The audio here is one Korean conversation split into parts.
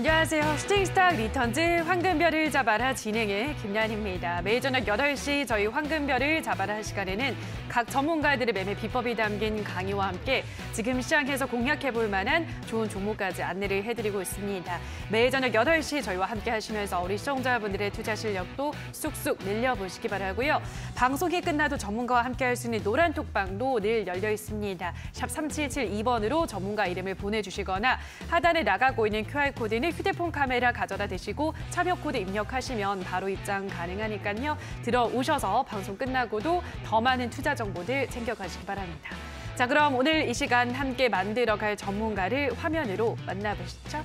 안녕하세요. 스팅스타 리턴즈 황금별을 잡아라 진행의 김란입니다. 매일 저녁 8시 저희 황금별을 잡아라 시간에는 각 전문가들의 매매 비법이 담긴 강의와 함께 지금 시장에서 공략해볼 만한 좋은 종목까지 안내를 해드리고 있습니다. 매일 저녁 8시 저희와 함께 하시면서 우리 시청자분들의 투자 실력도 쑥쑥 늘려보시기 바라고요. 방송이 끝나도 전문가와 함께 할 수 있는 노란 톡방도 늘 열려 있습니다. 샵 3772번으로 전문가 이름을 보내주시거나 하단에 나가고 있는 QR코드는 휴대폰 카메라 가져다 대시고 참여 코드 입력하시면 바로 입장 가능하니까요. 들어오셔서 방송 끝나고도 더 많은 투자 정보들 챙겨가시기 바랍니다. 자, 그럼 오늘 이 시간 함께 만들어갈 전문가를 화면으로 만나보시죠.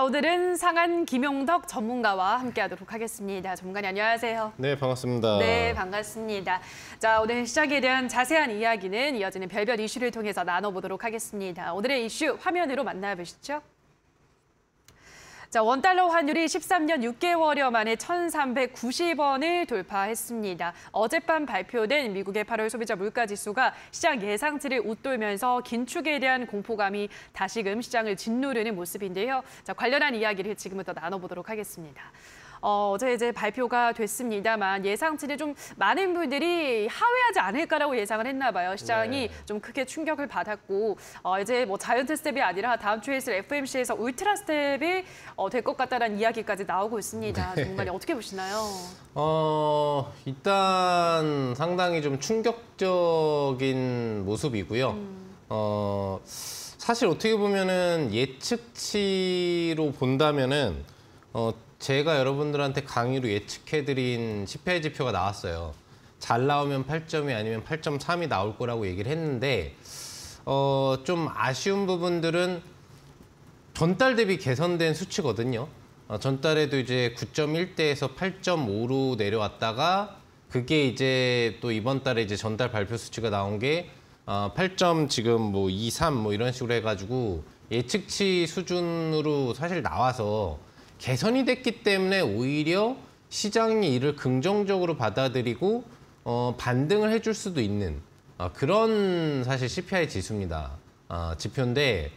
자, 오늘은 상한 김용덕 전문가와 함께하도록 하겠습니다. 전문가님 안녕하세요. 네, 반갑습니다. 네, 반갑습니다. 자, 오늘 시작에 대한 자세한 이야기는 이어지는 별별 이슈를 통해서 나눠보도록 하겠습니다. 오늘의 이슈 화면으로 만나보시죠. 자, 원달러 환율이 13년 6개월여 만에 1,390원을 돌파했습니다. 어젯밤 발표된 미국의 8월 소비자 물가지수가 시장 예상치를 웃돌면서 긴축에 대한 공포감이 다시금 시장을 짓누르는 모습인데요. 자, 관련한 이야기를 지금부터 나눠보도록 하겠습니다. 어, 어제 이제 발표가 됐습니다만 예상치를 좀 많은 분들이 하회하지 않을까라고 예상을 했나 봐요. 시장이 네. 좀 크게 충격을 받았고 어, 이제 뭐 자이언트 스텝이 아니라 다음 주에 있을 FMC에서 울트라 스텝이 어, 될 것 같다는 이야기까지 나오고 있습니다. 네. 정말 어떻게 보시나요? 어, 일단 상당히 좀 충격적인 모습이고요. 음. 어, 사실 어떻게 보면은 예측치로 본다면은 어, 제가 여러분들한테 강의로 예측해드린 10회지표가 나왔어요. 잘 나오면 8점이 아니면 8.3이 나올 거라고 얘기를 했는데 어, 좀 아쉬운 부분들은 전달 대비 개선된 수치거든요. 어, 전달에도 이제 9.1대에서 8.5로 내려왔다가 그게 이제 또 이번 달에 이제 전달 발표 수치가 나온 게 어, 8점 지금 뭐 2, 3 뭐 이런 식으로 해가지고 예측치 수준으로 사실 나와서 개선이 됐기 때문에 오히려 시장이 이를 긍정적으로 받아들이고 어, 반등을 해줄 수도 있는 어, 그런 사실 CPI 지수입니다. 어, 지표인데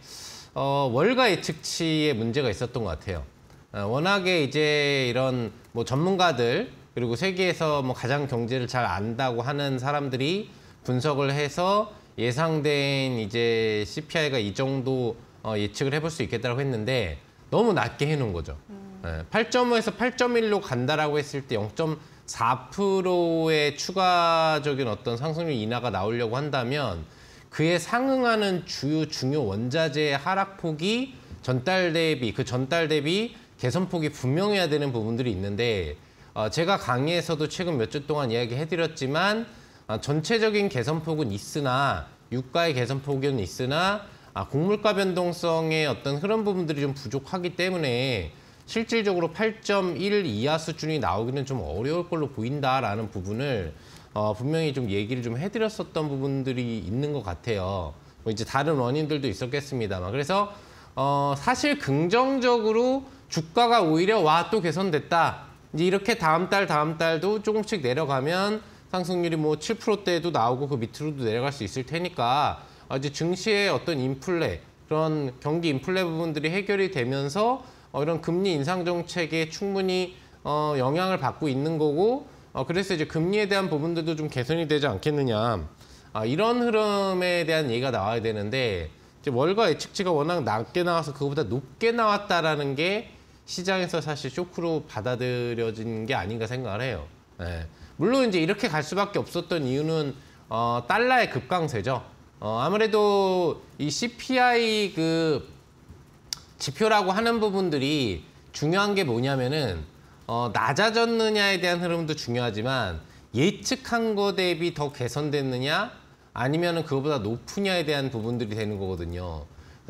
어, 월가 예측치에 문제가 있었던 것 같아요. 어, 워낙에 이제 이런 뭐 전문가들 그리고 세계에서 뭐 가장 경제를 잘 안다고 하는 사람들이 분석을 해서 예상된 이제 CPI가 이 정도 어, 예측을 해볼 수 있겠다고 했는데 너무 낮게 해놓은 거죠. 음. 8.5에서 예, 8.1로 간다라고 했을 때 0.4%의 추가적인 어떤 상승률 인하가 나오려고 한다면 그에 상응하는 주요 중요 원자재의 하락폭이 전달 대비 그 전달 대비 개선폭이 분명해야 되는 부분들이 있는데 어, 제가 강의에서도 최근 몇 주 동안 이야기해드렸지만 어, 아, 전체적인 개선폭은 있으나 유가의 개선폭은 있으나 아, 곡물가 변동성의 어떤 흐름 부분들이 좀 부족하기 때문에 실질적으로 8.1 이하 수준이 나오기는 좀 어려울 걸로 보인다라는 부분을 어, 분명히 좀 얘기를 좀 해드렸었던 부분들이 있는 것 같아요. 뭐 이제 다른 원인들도 있었겠습니다만. 그래서 어, 사실 긍정적으로 주가가 오히려 와 또 개선됐다. 이제 이렇게 다음 달 다음 달도 조금씩 내려가면 상승률이 뭐 7%대도 나오고 그 밑으로도 내려갈 수 있을 테니까 아, 이제 증시의 어떤 인플레 그런 경기 인플레 부분들이 해결이 되면서 어, 이런 금리 인상 정책에 충분히 어, 영향을 받고 있는 거고 어, 그래서 이제 금리에 대한 부분들도 좀 개선이 되지 않겠느냐 아, 이런 흐름에 대한 얘기가 나와야 되는데 이제 월가 예측치가 워낙 낮게 나와서 그거보다 높게 나왔다라는 게 시장에서 사실 쇼크로 받아들여진 게 아닌가 생각을 해요. 네. 물론 이제 이렇게 갈 수밖에 없었던 이유는 어, 달러의 급강세죠. 어, 아무래도 이 CPI 그 지표라고 하는 부분들이 중요한 게 뭐냐면은 어, 낮아졌느냐에 대한 흐름도 중요하지만 예측한 거 대비 더 개선됐느냐 아니면은 그거보다 높으냐에 대한 부분들이 되는 거거든요.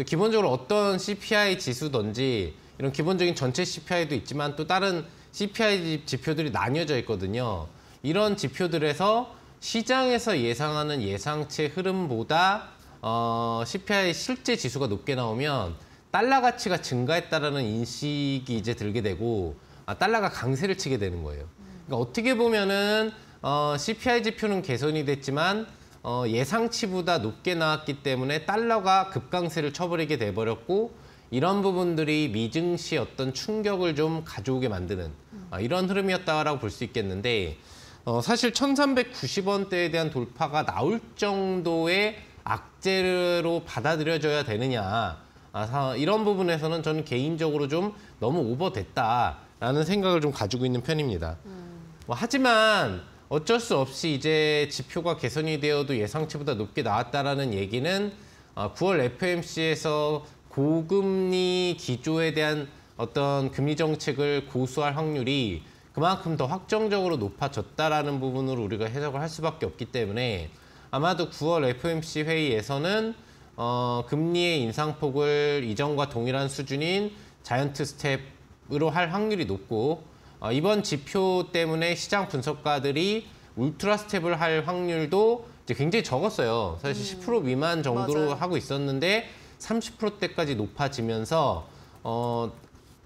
기본적으로 어떤 CPI 지수든지 이런 기본적인 전체 CPI도 있지만 또 다른 CPI 지표들이 나뉘어져 있거든요. 이런 지표들에서 시장에서 예상하는 예상치 의 흐름보다 어, CPI 실제 지수가 높게 나오면 달러 가치가 증가했다라는 인식이 이제 들게 되고 아, 달러가 강세를 치게 되는 거예요. 그러니까 어떻게 보면은 어, CPI 지표는 개선이 됐지만 어, 예상치보다 높게 나왔기 때문에 달러가 급강세를 쳐버리게 돼버렸고 이런 부분들이 미증시 어떤 충격을 좀 가져오게 만드는 아, 이런 흐름이었다라고 볼 수 있겠는데 어, 사실 1390원대에 대한 돌파가 나올 정도의 악재로 받아들여져야 되느냐 아, 사, 이런 부분에서는 저는 개인적으로 좀 너무 오버됐다라는 생각을 좀 가지고 있는 편입니다. 음. 뭐, 하지만 어쩔 수 없이 이제 지표가 개선이 되어도 예상치보다 높게 나왔다라는 얘기는 9월 아, FMC에서 고금리 기조에 대한 어떤 금리 정책을 고수할 확률이 그만큼 더 확정적으로 높아졌다라는 부분으로 우리가 해석을 할 수밖에 없기 때문에 아마도 9월 FOMC 회의에서는 어, 금리의 인상폭을 이전과 동일한 수준인 자이언트 스텝으로 할 확률이 높고 어, 이번 지표 때문에 시장 분석가들이 울트라 스텝을 할 확률도 이제 굉장히 적었어요. 사실 음. 10% 미만 정도로 맞아요. 하고 있었는데 30%대까지 높아지면서 어,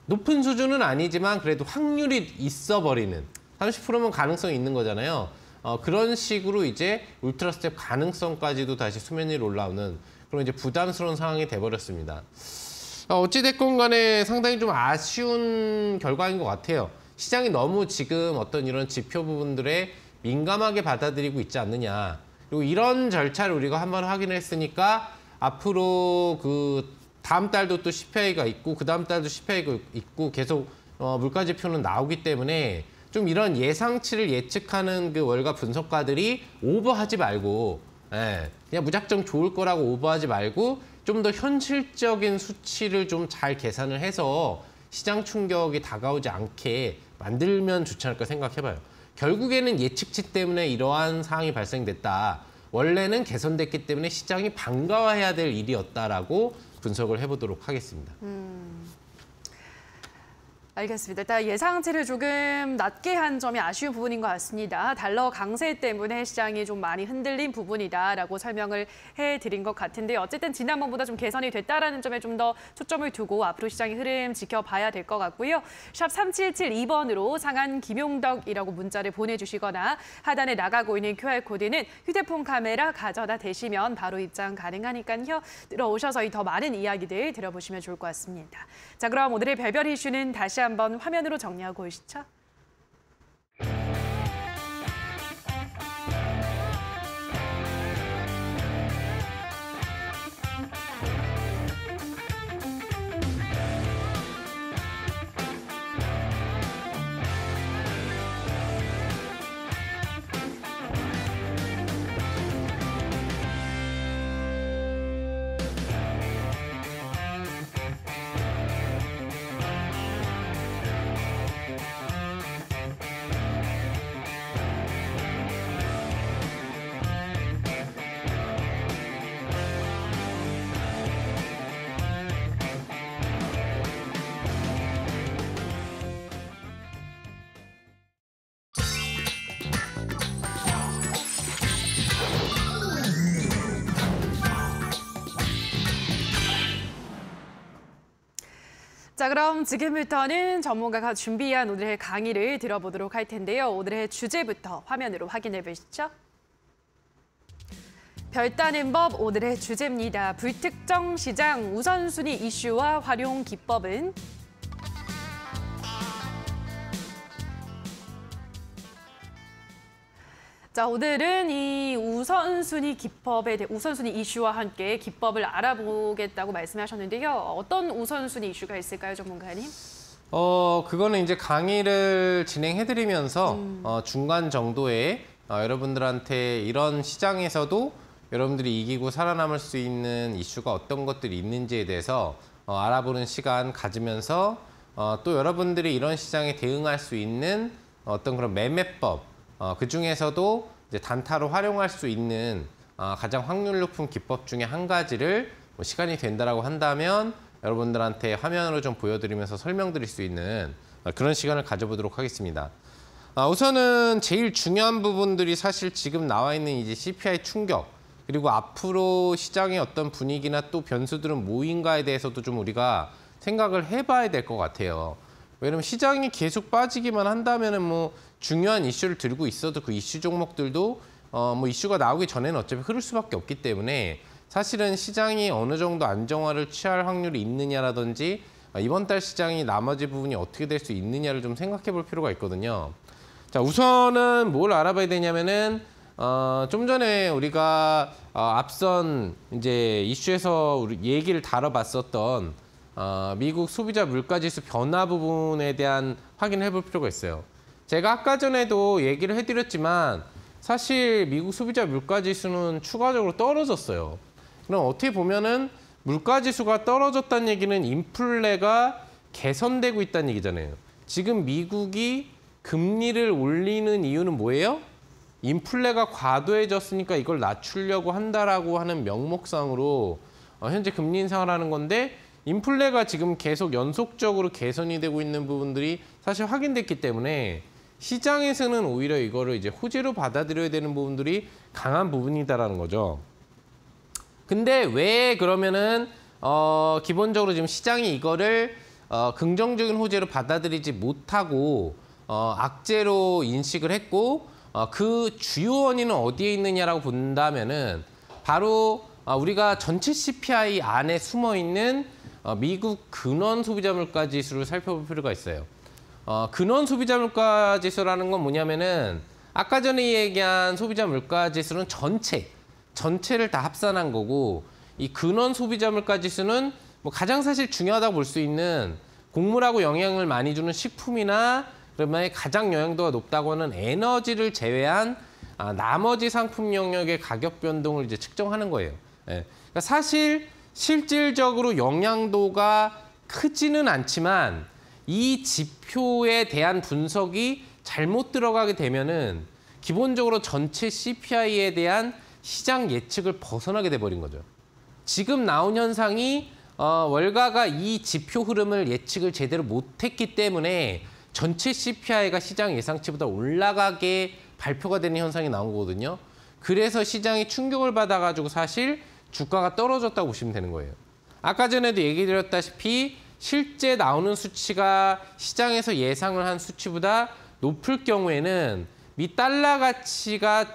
높은 수준은 아니지만 그래도 확률이 있어 버리는 30%면 가능성이 있는 거잖아요. 어, 그런 식으로 이제 울트라 스텝 가능성까지도 다시 수면 위로 올라오는 그런 이제 부담스러운 상황이 돼버렸습니다. 어, 어찌됐건 간에 상당히 좀 아쉬운 결과인 것 같아요. 시장이 너무 지금 어떤 이런 지표 부분들에 민감하게 받아들이고 있지 않느냐. 그리고 이런 절차를 우리가 한번 확인했으니까 앞으로 그 다음 달도 또 CPI가 있고 그 다음 달도 CPI가 있고 계속 어, 물가 지표는 나오기 때문에 좀 이런 예상치를 예측하는 그 월가 분석가들이 오버하지 말고 예, 그냥 무작정 좋을 거라고 오버하지 말고 좀 더 현실적인 수치를 좀 잘 계산을 해서 시장 충격이 다가오지 않게 만들면 좋지 않을까 생각해봐요. 결국에는 예측치 때문에 이러한 상황이 발생됐다. 원래는 개선됐기 때문에 시장이 반가워해야 될 일이었다라고 분석을 해보도록 하겠습니다. 음. 알겠습니다. 일단 예상치를 조금 낮게 한 점이 아쉬운 부분인 것 같습니다. 달러 강세 때문에 시장이 좀 많이 흔들린 부분이다라고 설명을 해드린 것 같은데 어쨌든 지난번보다 좀 개선이 됐다라는 점에 좀 더 초점을 두고 앞으로 시장의 흐름 지켜봐야 될 것 같고요. 샵 3772번으로 상한 김용덕이라고 문자를 보내주시거나 하단에 나가고 있는 QR코드는 휴대폰 카메라 가져다 대시면 바로 입장 가능하니까요. 들어오셔서 더 많은 이야기들 들어보시면 좋을 것 같습니다. 자 그럼 오늘의 별별 이슈는 다시 한번 한번 화면으로 정리하고 오시죠. 그럼 지금부터는 전문가가 준비한 오늘의 강의를 들어보도록 할 텐데요. 오늘의 주제부터 화면으로 확인해 보시죠. 별 따는 법 오늘의 주제입니다. 불특정 시장 우선순위 이슈와 활용 기법은 자, 오늘은 이 우선순위 기법에 대해 우선순위 이슈와 함께 기법을 알아보겠다고 말씀하셨는데요. 어떤 우선순위 이슈가 있을까요, 전문가님? 어, 그거는 이제 강의를 진행해드리면서 음. 어, 중간 정도에 어, 여러분들한테 이런 시장에서도 여러분들이 이기고 살아남을 수 있는 이슈가 어떤 것들이 있는지에 대해서 어, 알아보는 시간 가지면서 어, 또 여러분들이 이런 시장에 대응할 수 있는 어떤 그런 매매법 어, 그 중에서도 이제 단타로 활용할 수 있는 어, 가장 확률 높은 기법 중에 한 가지를 뭐 시간이 된다라고 한다면 여러분들한테 화면으로 좀 보여드리면서 설명드릴 수 있는 어, 그런 시간을 가져보도록 하겠습니다. 아, 우선은 제일 중요한 부분들이 사실 지금 나와 있는 이제 CPI 충격 그리고 앞으로 시장의 어떤 분위기나 또 변수들은 뭐인가에 대해서도 좀 우리가 생각을 해봐야 될 것 같아요. 왜냐면 시장이 계속 빠지기만 한다면은 뭐 중요한 이슈를 들고 있어도 그 이슈 종목들도 어, 뭐 이슈가 나오기 전에는 어차피 흐를 수밖에 없기 때문에 사실은 시장이 어느 정도 안정화를 취할 확률이 있느냐라든지 아, 이번 달 시장이 나머지 부분이 어떻게 될 수 있느냐를 좀 생각해 볼 필요가 있거든요. 자, 우선은 뭘 알아봐야 되냐면은 어, 좀 전에 우리가 어, 앞선 이제 이슈에서 우리 얘기를 다뤄봤었던 어, 미국 소비자 물가지수 변화 부분에 대한 확인을 해 볼 필요가 있어요. 제가 아까 전에도 얘기를 해드렸지만 사실 미국 소비자 물가지수는 추가적으로 떨어졌어요. 그럼 어떻게 보면은 물가지수가 떨어졌다는 얘기는 인플레가 개선되고 있다는 얘기잖아요. 지금 미국이 금리를 올리는 이유는 뭐예요? 인플레가 과도해졌으니까 이걸 낮추려고 한다라고 하는 명목상으로 어, 현재 금리 인상을 하는 건데 인플레가 지금 계속 연속적으로 개선이 되고 있는 부분들이 사실 확인됐기 때문에 시장에서는 오히려 이거를 이제 호재로 받아들여야 되는 부분들이 강한 부분이다라는 거죠. 근데 왜 그러면은 어 기본적으로 지금 시장이 이거를 어 긍정적인 호재로 받아들이지 못하고 어 악재로 인식을 했고 어그 주요 원인은 어디에 있느냐라고 본다면은 바로 어 우리가 전체 CPI 안에 숨어 있는 어 미국 근원 소비자 물가 지수를 살펴볼 필요가 있어요. 어, 근원 소비자 물가 지수라는 건 뭐냐면은 아까 전에 얘기한 소비자 물가 지수는 전체, 전체를 다 합산한 거고 이 근원 소비자 물가 지수는 뭐 가장 사실 중요하다고 볼 수 있는 곡물하고 영향을 많이 주는 식품이나 그러면 가장 영향도가 높다고는 에너지를 제외한 아, 나머지 상품 영역의 가격 변동을 이제 측정하는 거예요. 예. 그러니까 사실 실질적으로 영향도가 크지는 않지만 이 지표에 대한 분석이 잘못 들어가게 되면은 기본적으로 전체 CPI에 대한 시장 예측을 벗어나게 돼버린 거죠. 지금 나온 현상이 어, 월가가 이 지표 흐름을 예측을 제대로 못했기 때문에 전체 CPI가 시장 예상치보다 올라가게 발표가 되는 현상이 나온 거거든요. 그래서 시장이 충격을 받아가지고 사실 주가가 떨어졌다고 보시면 되는 거예요. 아까 전에도 얘기 드렸다시피 실제 나오는 수치가 시장에서 예상을 한 수치보다 높을 경우에는 미 달러 가치가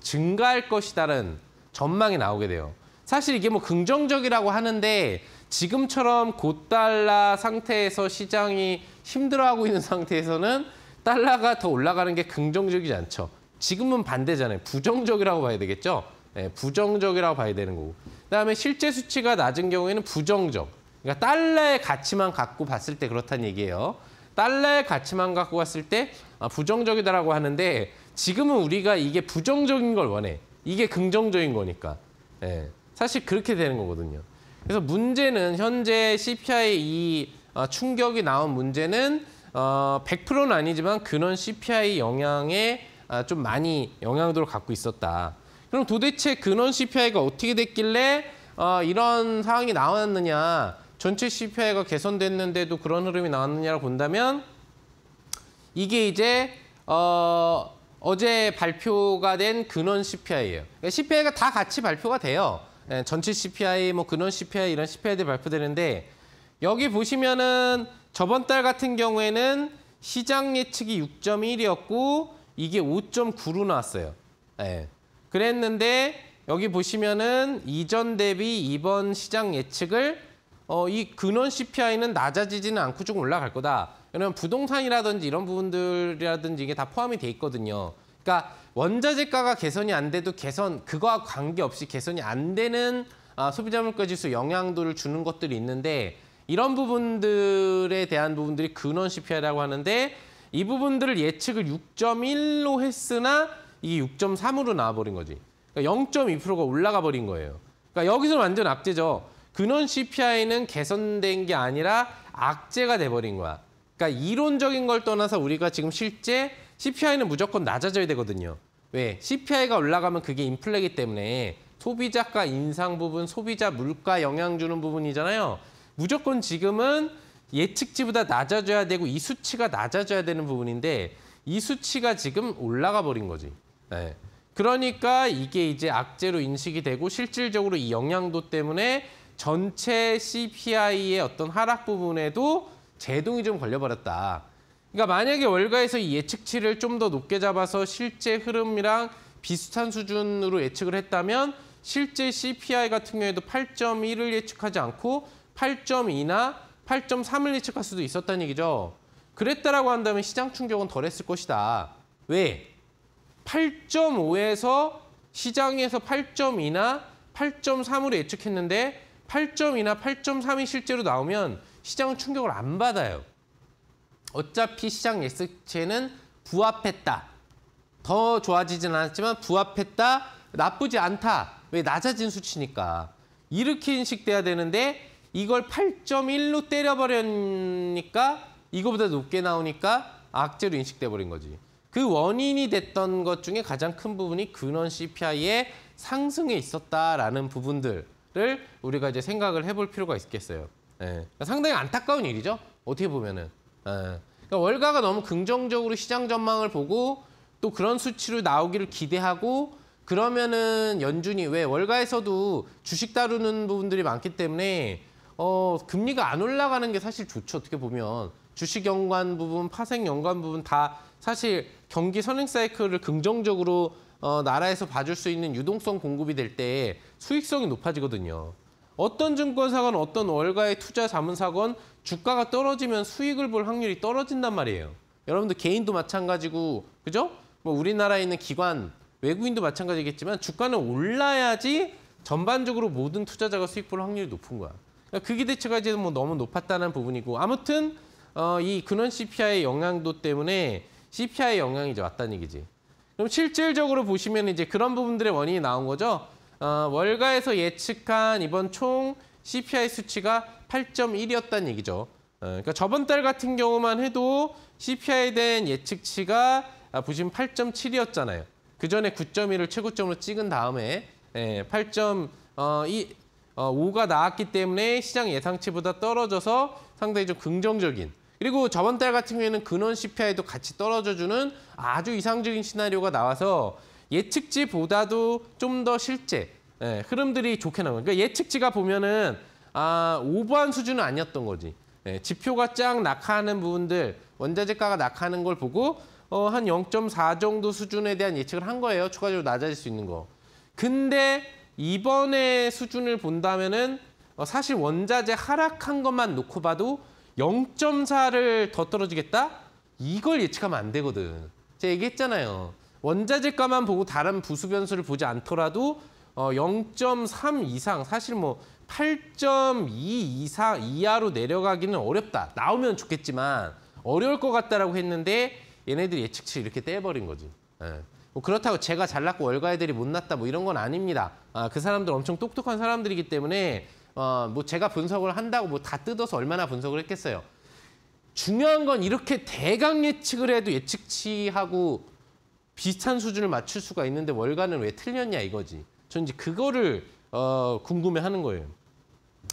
증가할 것이다는 전망이 나오게 돼요. 사실 이게 뭐 긍정적이라고 하는데 지금처럼 곧달러 상태에서 시장이 힘들어하고 있는 상태에서는 달러가 더 올라가는 게 긍정적이지 않죠. 지금은 반대잖아요. 부정적이라고 봐야 되겠죠. 네, 부정적이라고 봐야 되는 거고. 그다음에 실제 수치가 낮은 경우에는 부정적. 그러니까 달러의 가치만 갖고 봤을 때 그렇다는 얘기예요. 달러의 가치만 갖고 봤을 때 아, 부정적이다라고 하는데 지금은 우리가 이게 부정적인 걸 원해. 이게 긍정적인 거니까. 예. 사실 그렇게 되는 거거든요. 그래서 문제는 현재 CPI 이 어, 충격이 나온 문제는 100%는 어, 아니지만 근원 CPI 영향에 아, 좀 많이 영향도를 갖고 있었다. 그럼 도대체 근원 CPI가 어떻게 됐길래 어, 이런 상황이 나왔느냐? 전체 CPI가 개선됐는데도 그런 흐름이 나왔느냐라고 본다면 이게 이제 어, 어제 발표가 된 근원 CPI예요. 그러니까 CPI가 다 같이 발표가 돼요. 네, 전체 CPI, 뭐 근원 CPI 이런 CPI들 발표되는데 여기 보시면은 저번 달 같은 경우에는 시장 예측이 6.1이었고 이게 5.9로 나왔어요. 네. 그랬는데 여기 보시면은 이전 대비 이번 시장 예측을 어, 이 근원 CPI는 낮아지지는 않고 조금 올라갈 거다. 왜냐하면 부동산이라든지 이런 부분들이라든지 이게 다 포함이 돼 있거든요. 그러니까 원자재가가 개선이 안 돼도 개선 그거와 관계없이 개선이 안 되는 아, 소비자 물가 지수 영향도를 주는 것들이 있는데 이런 부분들에 대한 부분들이 근원 CPI라고 하는데 이 부분들을 예측을 6.1로 했으나 이게 6.3으로 나와버린 거지. 그러니까 0.2%가 올라가 버린 거예요. 그러니까 여기서 완전 악재죠. 근원 CPI는 개선된 게 아니라 악재가 돼버린 거야. 그러니까 이론적인 걸 떠나서 우리가 지금 실제 CPI는 무조건 낮아져야 되거든요. 왜? CPI가 올라가면 그게 인플레기 때문에 소비자가 인상 부분, 소비자 물가 영향 주는 부분이잖아요. 무조건 지금은 예측치보다 낮아져야 되고 이 수치가 낮아져야 되는 부분인데 이 수치가 지금 올라가 버린 거지. 네. 그러니까 이게 이제 악재로 인식이 되고 실질적으로 이 영향도 때문에 전체 CPI의 어떤 하락 부분에도 제동이 좀 걸려버렸다. 그러니까 만약에 월가에서 이 예측치를 좀 더 높게 잡아서 실제 흐름이랑 비슷한 수준으로 예측을 했다면 실제 CPI 같은 경우에도 8.1을 예측하지 않고 8.2나 8.3을 예측할 수도 있었다는 얘기죠. 그랬다라고 한다면 시장 충격은 덜했을 것이다. 왜? 8.5에서 시장에서 8.2나 8.3으로 예측했는데 8점이나 8.3이 실제로 나오면 시장은 충격을 안 받아요. 어차피 시장 예측체는 부합했다. 더 좋아지진 않았지만 부합했다. 나쁘지 않다. 왜 낮아진 수치니까. 이렇게 인식돼야 되는데 이걸 8.1로 때려버렸니까 이거보다 높게 나오니까 악재로 인식돼 버린 거지. 그 원인이 됐던 것 중에 가장 큰 부분이 근원 CPI의 상승에 있었다라는 부분들. 것들 우리가 이제 생각을 해볼 필요가 있겠어요. 예. 그러니까 상당히 안타까운 일이죠. 어떻게 보면은. 예. 그러니까 월가가 너무 긍정적으로 시장 전망을 보고 또 그런 수치로 나오기를 기대하고 그러면은 연준이 왜 월가에서도 주식 다루는 부분들이 많기 때문에 어, 금리가 안 올라가는 게 사실 좋죠. 어떻게 보면 주식 연관 부분, 파생 연관 부분 다 사실 경기 선행 사이클을 긍정적으로 어, 나라에서 봐줄 수 있는 유동성 공급이 될 때 수익성이 높아지거든요. 어떤 증권사건 어떤 월가의 투자 자문사건 주가가 떨어지면 수익을 볼 확률이 떨어진단 말이에요. 여러분들 개인도 마찬가지고 그죠? 뭐 우리나라에 있는 기관 외국인도 마찬가지겠지만 주가는 올라야지 전반적으로 모든 투자자가 수익 볼 확률이 높은 거야. 그러니까 그기대체가 이제 뭐 너무 높았다는 부분이고 아무튼 어, 이 근원 CPI 의 영향도 때문에 CPI 의 영향이 이제 왔다는 얘기지. 그럼 실질적으로 보시면 이제 그런 부분들의 원인이 나온 거죠. 어, 월가에서 예측한 이번 총 CPI 수치가 8.1이었다는 얘기죠. 어, 그러니까 저번 달 같은 경우만 해도 CPI 된 예측치가 아, 보시면 8.7이었잖아요. 그 전에 9.1을 최고점으로 찍은 다음에 예, 8.5가 어, 어, 나왔기 때문에 시장 예상치보다 떨어져서 상당히 좀 긍정적인 그리고 저번 달 같은 경우에는 근원 CPI도 같이 떨어져주는 아주 이상적인 시나리오가 나와서 예측지보다도좀 더 실제 예, 흐름들이 좋게 나온 요 그러니까 예측지가 보면은 아 오버한 수준은 아니었던 거지. 예, 지표가 쫙 낙하하는 부분들, 원자재가가 낙하하는 걸 보고 어, 한 0.4 정도 수준에 대한 예측을 한 거예요. 추가적으로 낮아질 수 있는 거. 근데 이번에 수준을 본다면은 어, 사실 원자재 하락한 것만 놓고 봐도 0.4를 더 떨어지겠다? 이걸 예측하면 안 되거든. 제가 얘기했잖아요. 원자재가만 보고 다른 부수 변수를 보지 않더라도 어, 0.3 이상, 사실 뭐 8.2 이상 이하로 내려가기는 어렵다. 나오면 좋겠지만 어려울 것 같다라고 했는데 얘네들 이 예측치 이렇게 떼버린 거지. 예. 뭐 그렇다고 제가 잘났고 월가 애들이 못났다 뭐 이런 건 아닙니다. 아, 그 사람들 엄청 똑똑한 사람들이기 때문에 어, 뭐 제가 분석을 한다고 뭐 다 뜯어서 얼마나 분석을 했겠어요. 중요한 건 이렇게 대강 예측을 해도 예측치하고 비슷한 수준을 맞출 수가 있는데 월간은 왜 틀렸냐 이거지. 전 이제 그거를 어, 궁금해하는 거예요.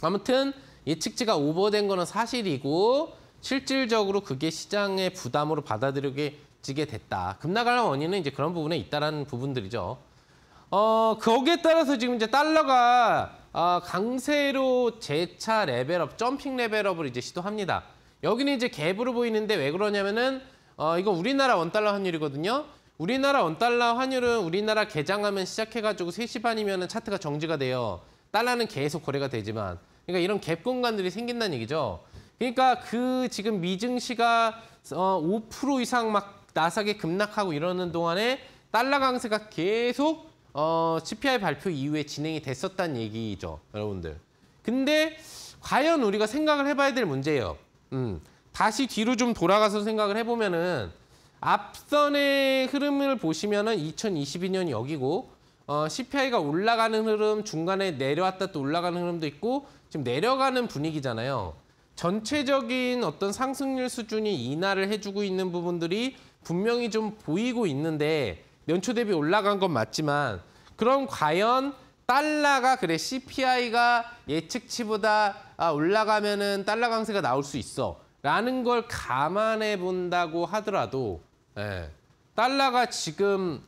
아무튼 예측치가 오버된 거는 사실이고 실질적으로 그게 시장의 부담으로 받아들여지게 됐다. 급락할 원인은 이제 그런 부분에 있다라는 부분들이죠. 어, 거기에 따라서 지금 이제 달러가 아, 강세로 재차 레벨업, 점핑 레벨업을 이제 시도합니다. 여기는 이제 갭으로 보이는데 왜 그러냐면은 어, 이거 우리나라 원달러 환율이거든요. 우리나라 원달러 환율은 우리나라 개장하면 시작해가지고 3시 반이면 차트가 정지가 돼요. 달러는 계속 거래가 되지만. 그러니까 이런 갭 공간들이 생긴다는 얘기죠. 그러니까 그 지금 미증시가 어, 5% 이상 막 나사게 급락하고 이러는 동안에 달러 강세가 계속 어, CPI 발표 이후에 진행이 됐었다는 얘기죠, 여러분들. 근데 과연 우리가 생각을 해봐야 될 문제예요. 음, 다시 뒤로 좀 돌아가서 생각을 해보면은 앞선의 흐름을 보시면은 2 0 2 2년 여기고 어, CPI가 올라가는 흐름, 중간에 내려왔다 또 올라가는 흐름도 있고 지금 내려가는 분위기잖아요. 전체적인 어떤 상승률 수준이 인하를 해주고 있는 부분들이 분명히 좀 보이고 있는데 연초 대비 올라간 건 맞지만 그럼 과연 달러가 그래 CPI가 예측치보다 아, 올라가면은 달러 강세가 나올 수 있어 라는 걸 감안해 본다고 하더라도 예, 달러가 지금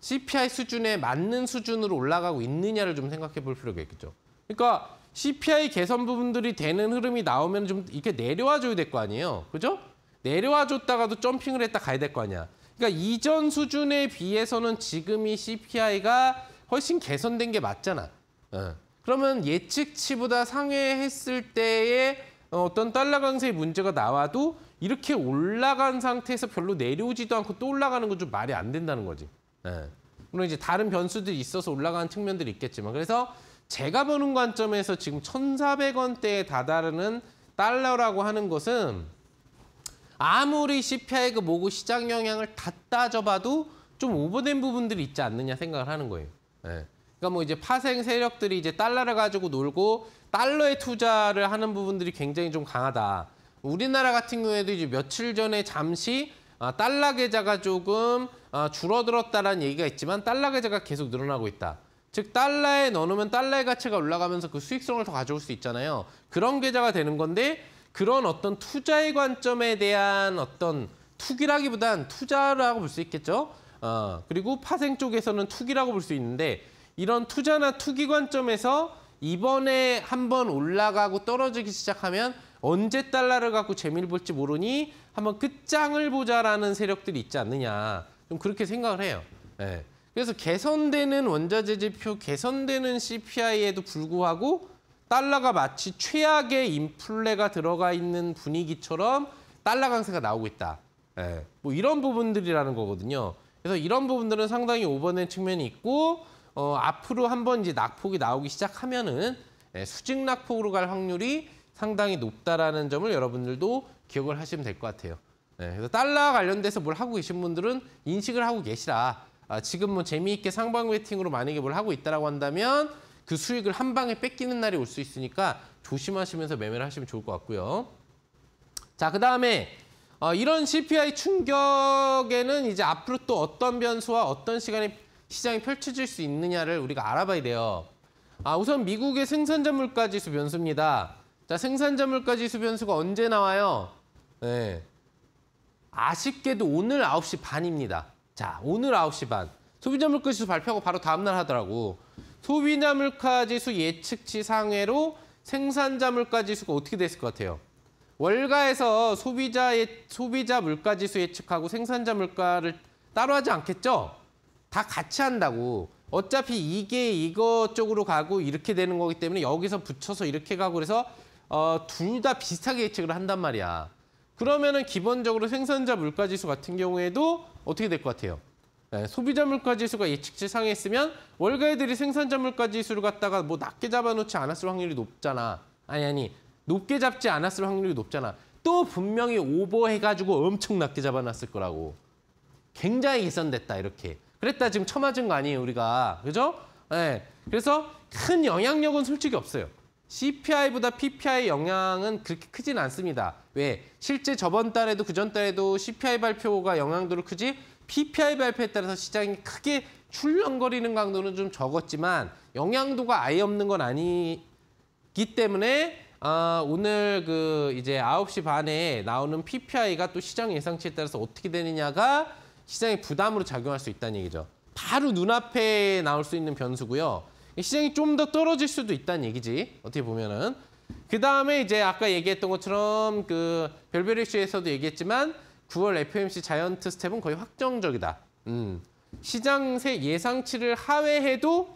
CPI 수준에 맞는 수준으로 올라가고 있느냐를 좀 생각해 볼 필요가 있겠죠. 그러니까 CPI 개선 부분들이 되는 흐름이 나오면 좀 이렇게 내려와 줘야 될 거 아니에요. 그죠? 내려와 줬다가도 점핑을 했다 가야 될 거 아니야. 그러니까 이전 수준에 비해서는 지금이 CPI가 훨씬 개선된 게 맞잖아. 어. 그러면 예측치보다 상회했을 때의 어떤 달러 강세의 문제가 나와도 이렇게 올라간 상태에서 별로 내려오지도 않고 또 올라가는 건 좀 말이 안 된다는 거지. 예. 물론 이제 다른 변수들이 있어서 올라가는 측면들이 있겠지만 그래서 제가 보는 관점에서 지금 천사백 원대에 다다르는 달러라고 하는 것은 아무리 CPI 그모고 시장 영향을 다 따져봐도 좀 오버된 부분들이 있지 않느냐 생각을 하는 거예요. 네. 그러니까 뭐 이제 파생 세력들이 이제 달러를 가지고 놀고 달러에 투자를 하는 부분들이 굉장히 좀 강하다. 우리나라 같은 경우에도 이제 며칠 전에 잠시 아, 달러 계좌가 조금 아, 줄어들었다라는 얘기가 있지만 달러 계좌가 계속 늘어나고 있다. 즉 달러에 넣어놓으면 달러의 가치가 올라가면서 그 수익성을 더 가져올 수 있잖아요. 그런 계좌가 되는 건데 그런 어떤 투자의 관점에 대한 어떤 투기라기보단 투자라고 볼 수 있겠죠. 어, 그리고 파생 쪽에서는 투기라고 볼 수 있는데 이런 투자나 투기 관점에서 이번에 한번 올라가고 떨어지기 시작하면 언제 달러를 갖고 재미를 볼지 모르니 한번 끝장을 보자라는 세력들이 있지 않느냐. 좀 그렇게 생각을 해요. 예. 그래서 개선되는 원자재 지표, 개선되는 CPI에도 불구하고 달러가 마치 최악의 인플레가 들어가 있는 분위기처럼 달러 강세가 나오고 있다. 예. 뭐 이런 부분들이라는 거거든요. 그래서 이런 부분들은 상당히 오버된 측면이 있고 어, 앞으로 한 번 이제 낙폭이 나오기 시작하면은 예, 수직 낙폭으로 갈 확률이 상당히 높다라는 점을 여러분들도 기억을 하시면 될 것 같아요. 예, 그래서 달러 관련돼서 뭘 하고 계신 분들은 인식을 하고 계시라. 아, 지금 뭐 재미있게 상방 베팅으로 만약에 뭘 하고 있다라고 한다면 그 수익을 한 방에 뺏기는 날이 올 수 있으니까 조심하시면서 매매를 하시면 좋을 것 같고요. 자, 그 다음에 어, 이런 CPI 충격에는 이제 앞으로 또 어떤 변수와 어떤 시간에 시장이 펼쳐질 수 있느냐를 우리가 알아봐야 돼요. 아, 우선 미국의 생산자 물가 지수 변수입니다. 자, 생산자 물가 지수 변수가 언제 나와요? 네. 아쉽게도 오늘 9시 반입니다. 자, 오늘 9시 반. 소비자 물가 지수 발표하고 바로 다음 날 하더라고. 소비자 물가 지수 예측치 상회로 생산자 물가 지수가 어떻게 됐을 것 같아요? 월가에서 소비자의 소비자 물가 지수 예측하고 생산자 물가를 따로 하지 않겠죠? 다 같이 한다고. 어차피 이게 이거 쪽으로 가고 이렇게 되는 거기 때문에 여기서 붙여서 이렇게 가고 그래서 어, 둘 다 비슷하게 예측을 한단 말이야. 그러면은 기본적으로 생산자 물가 지수 같은 경우에도 어떻게 될 것 같아요? 예, 소비자 물가 지수가 예측치 상했으면 월가애들이 생산자 물가 지수를 갖다가 뭐 낮게 잡아놓지 않았을 확률이 높잖아. 아니 아니 높게 잡지 않았을 확률이 높잖아. 또 분명히 오버해가지고 엄청 낮게 잡아놨을 거라고. 굉장히 개선됐다 이렇게. 그랬다 지금 처맞은 거 아니에요 우리가 그죠? 네. 그래서 큰 영향력은 솔직히 없어요. CPI보다 PPI 영향은 그렇게 크진 않습니다. 왜? 실제 저번 달에도 그 전 달에도 CPI 발표가 영향도를 크지 PPI 발표에 따라서 시장이 크게 출렁거리는 강도는 좀 적었지만 영향도가 아예 없는 건 아니기 때문에 아, 오늘 그 이제 9시 반에 나오는 PPI가 또 시장 예상치에 따라서 어떻게 되느냐가 시장의 부담으로 작용할 수 있다는 얘기죠. 바로 눈앞에 나올 수 있는 변수고요. 시장이 좀 더 떨어질 수도 있다는 얘기지. 어떻게 보면은. 그 다음에 이제 아까 얘기했던 것처럼 그 별별 이슈에서도 얘기했지만 9월 FMC 자이언트 스텝은 거의 확정적이다. 음. 시장세 예상치를 하회해도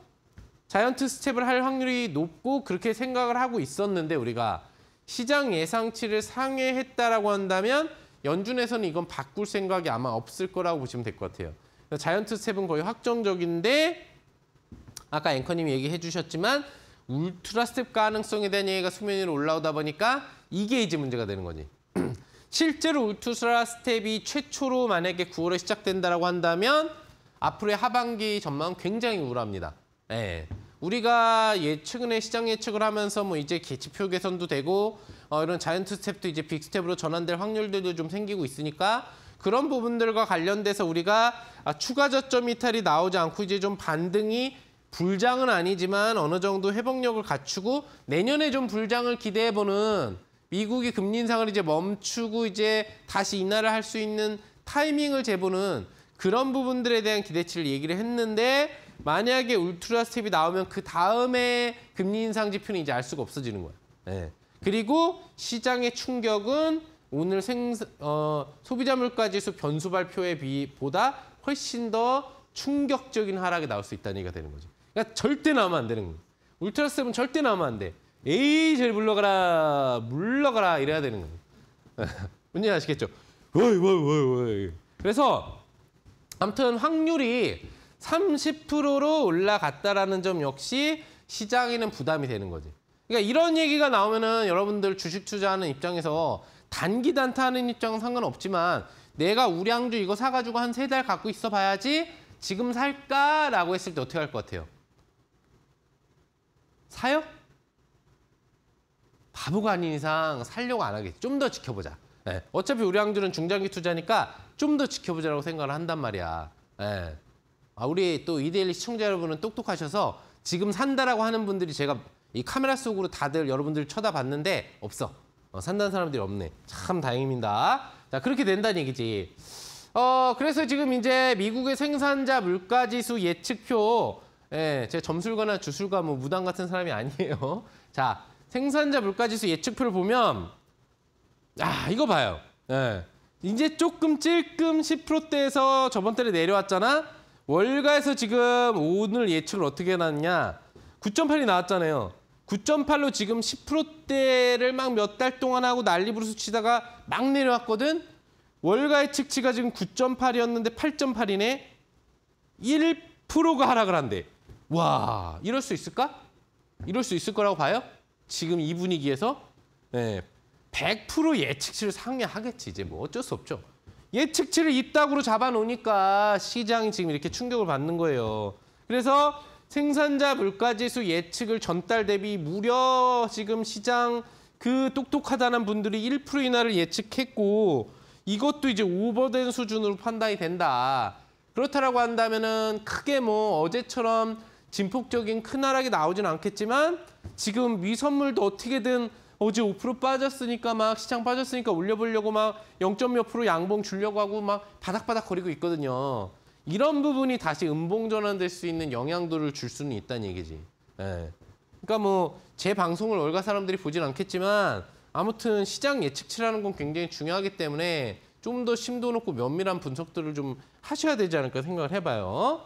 자이언트 스텝을 할 확률이 높고 그렇게 생각을 하고 있었는데 우리가 시장 예상치를 상회했다라고 한다면 연준에서는 이건 바꿀 생각이 아마 없을 거라고 보시면 될 것 같아요. 자이언트 스텝은 거의 확정적인데 아까 앵커님이 얘기해 주셨지만 울트라 스텝 가능성에 대한 얘기가 수면 위로 올라오다 보니까 이게 이제 문제가 되는 거지. 실제로 울투스라 스텝이 최초로 만약에 9월에 시작된다라고 한다면 앞으로의 하반기 전망 굉장히 우울합니다. 네. 우리가 예, 최근에 시장 예측을 하면서 뭐 이제 치표 개선도 되고 어, 이런 자이언트 스텝도 이제 빅 스텝으로 전환될 확률들도 좀 생기고 있으니까 그런 부분들과 관련돼서 우리가 아, 추가 저점 이탈이 나오지 않고 이제 좀 반등이 불장은 아니지만 어느 정도 회복력을 갖추고 내년에 좀 불장을 기대해보는 미국이 금리 인상을 이제 멈추고 이제 다시 인하를 할 수 있는 타이밍을 재보는 그런 부분들에 대한 기대치를 얘기를 했는데 만약에 울트라 스텝이 나오면 그 다음에 금리 인상 지표는 이제 알 수가 없어지는 거예요. 네. 그리고 시장의 충격은 오늘 생, 어, 소비자 물가지수 변수 발표에 비보다 훨씬 더 충격적인 하락이 나올 수 있다는 얘기가 되는 거죠. 그러니까 절대 나오면 안 되는 거예요. 울트라 스텝은 절대 나오면 안 돼. 에이 제일 물러가라 물러가라 이래야 되는 거예요. 문지 아시겠죠? 어이 어이 어이 그래서 아무튼 확률이 30%로 올라갔다라는 점 역시 시장에는 부담이 되는 거지. 그러니까 이런 얘기가 나오면은 여러분들 주식 투자하는 입장에서 단기 단타하는 입장은 상관없지만 내가 우량주 이거 사가지고 한 세 달 갖고 있어 봐야지 지금 살까라고 했을 때 어떻게 할 것 같아요? 사요? 바보가 아닌 이상 살려고 안 하겠지. 좀 더 지켜보자. 예. 어차피 우리 항주는 중장기 투자니까 좀 더 지켜보자라고 생각을 한단 말이야. 예. 아, 우리 또 이데일리 시청자 여러분은 똑똑하셔서 지금 산다라고 하는 분들이 제가 이 카메라 속으로 다들 여러분들 쳐다봤는데 없어. 어, 산다는 사람들이 없네. 참 다행입니다. 자, 그렇게 된다는 얘기지. 어, 그래서 지금 이제 미국의 생산자 물가지수 예측표, 예, 제 점술가나 주술가, 뭐 무당 같은 사람이 아니에요. 자, 생산자 물가지수 예측표를 보면 아 이거 봐요. 예. 이제 조금 찔끔 10%대에서 저번 달에 내려왔잖아. 월가에서 지금 오늘 예측을 어떻게 해놨냐. 9.8이 나왔잖아요. 9.8로 지금 10%대를 막 몇 달 동안 하고 난리 부르스 치다가 막 내려왔거든. 월가의 측치가 지금 9.8이었는데 8.8이네. 1%가 하락을 한대. 와, 이럴 수 있을까? 이럴 수 있을 거라고 봐요? 지금 이 분위기에서 네, 100% 예측치를 상회하겠지 이제 뭐 어쩔 수 없죠. 예측치를 입닥으로 잡아놓으니까 시장이 지금 이렇게 충격을 받는 거예요. 그래서 생산자 물가지수 예측을 전달 대비 무려 지금 시장 그 똑똑하다는 분들이 1% 인하를 예측했고 이것도 이제 오버된 수준으로 판단이 된다. 그렇다라고 한다면은 크게 뭐 어제처럼 진폭적인 큰 하락이 나오진 않겠지만 지금 미선물도 어떻게든 어제 5% 빠졌으니까 막 시장 빠졌으니까 올려보려고 막 0.몇 프로 양봉 주려고 하고 막 바닥바닥 거리고 있거든요. 이런 부분이 다시 음봉 전환될 수 있는 영향도를 줄 수는 있다는 얘기지. 예. 그러니까 뭐 제 방송을 월가 사람들이 보진 않겠지만 아무튼 시장 예측치라는 건 굉장히 중요하기 때문에 좀 더 심도 높고 면밀한 분석들을 좀 하셔야 되지 않을까 생각을 해봐요.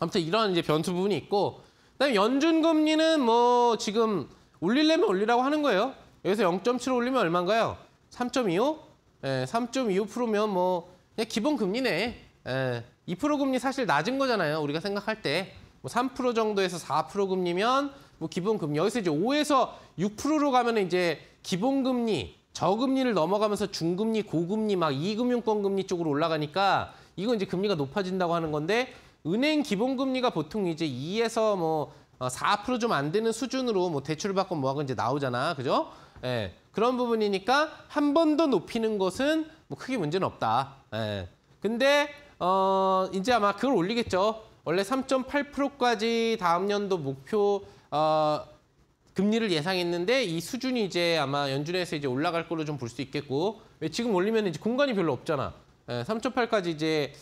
아무튼 이런 이제 변수 부분이 있고 다음에 연준 금리는 뭐 지금 올리려면 올리라고 하는 거예요. 여기서 0.7 올리면 얼마인가요? 3.25? 예, 3.25%면 뭐 그냥 기본 금리네. 예, 2% 금리 사실 낮은 거잖아요. 우리가 생각할 때. 뭐3% 정도에서 4% 금리면 뭐 기본 금리 여기서 이제 5에서 6%로 가면 이제 기본 금리 저금리를 넘어가면서 중금리, 고금리 막 이금융권 금리 쪽으로 올라가니까 이건 이제 금리가 높아진다고 하는 건데 은행 기본금리가 보통 이제 2에서 뭐 4%좀안 어, 되는 수준으로 뭐 대출을 받고 뭐하고 이제 나오잖아. 그죠? 예. 그런 부분이니까 한 번 더 높이는 것은 뭐 크게 문제는 없다. 예. 근데 어 이제 아마 그걸 올리겠죠. 원래 3.8%까지 다음 연도 목표 어 금리를 예상했는데 이 수준이 이제 아마 연준에서 이제 올라갈 걸로 좀 볼 수 있겠고 왜 지금 올리면 이제 공간이 별로 없잖아. 예, 3.8까지 이제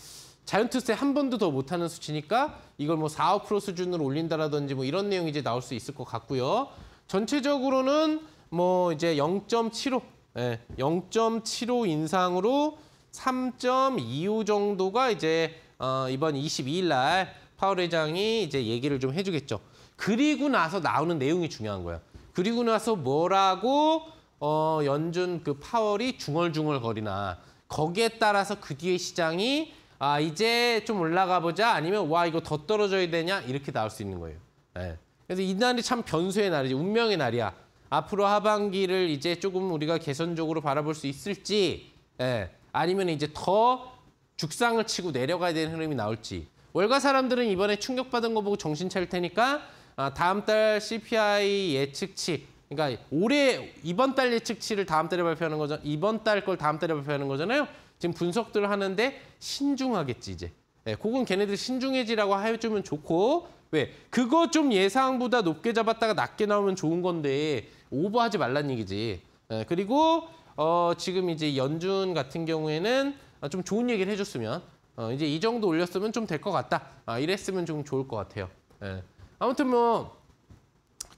자이언트스에 한 번도 더 못하는 수치니까 이걸 뭐 4, 5% 수준으로 올린다라든지 뭐 이런 내용이 이제 나올 수 있을 것 같고요. 전체적으로는 뭐 이제 0.75, 예, 0.75 인상으로 3.25 정도가 이제 어, 이번 22일 날 파월 회장이 이제 얘기를 좀 해주겠죠. 그리고 나서 나오는 내용이 중요한 거예요 그리고 나서 뭐라고 어, 연준 그 파월이 중얼중얼 거리나 거기에 따라서 그 뒤에 시장이 아 이제 좀 올라가 보자 아니면 와 이거 더 떨어져야 되냐 이렇게 나올 수 있는 거예요. 네. 그래서 이날이 참 변수의 날이지 운명의 날이야. 앞으로 하반기를 이제 조금 우리가 개선적으로 바라볼 수 있을지 예, 아니면 이제 더 죽상을 치고 내려가야 되는 흐름이 나올지 월가 사람들은 이번에 충격받은 거 보고 정신 차릴 테니까 아, 다음 달 CPI 예측치 그러니까 올해 이번 달 예측치를 다음 달에 발표하는 거죠 이번 달 걸 다음 달에 발표하는 거잖아요 지금 분석들 하는데 신중하겠지 이제. 예, 그건 걔네들 신중해지라고 해주면 좋고 왜 그거 좀 예상보다 높게 잡았다가 낮게 나오면 좋은 건데 오버하지 말란 얘기지. 예, 그리고 어, 지금 이제 연준 같은 경우에는 어, 좀 좋은 얘기를 해줬으면 어, 이제 이 정도 올렸으면 좀 될 것 같다. 아, 이랬으면 좀 좋을 것 같아요. 예. 아무튼 뭐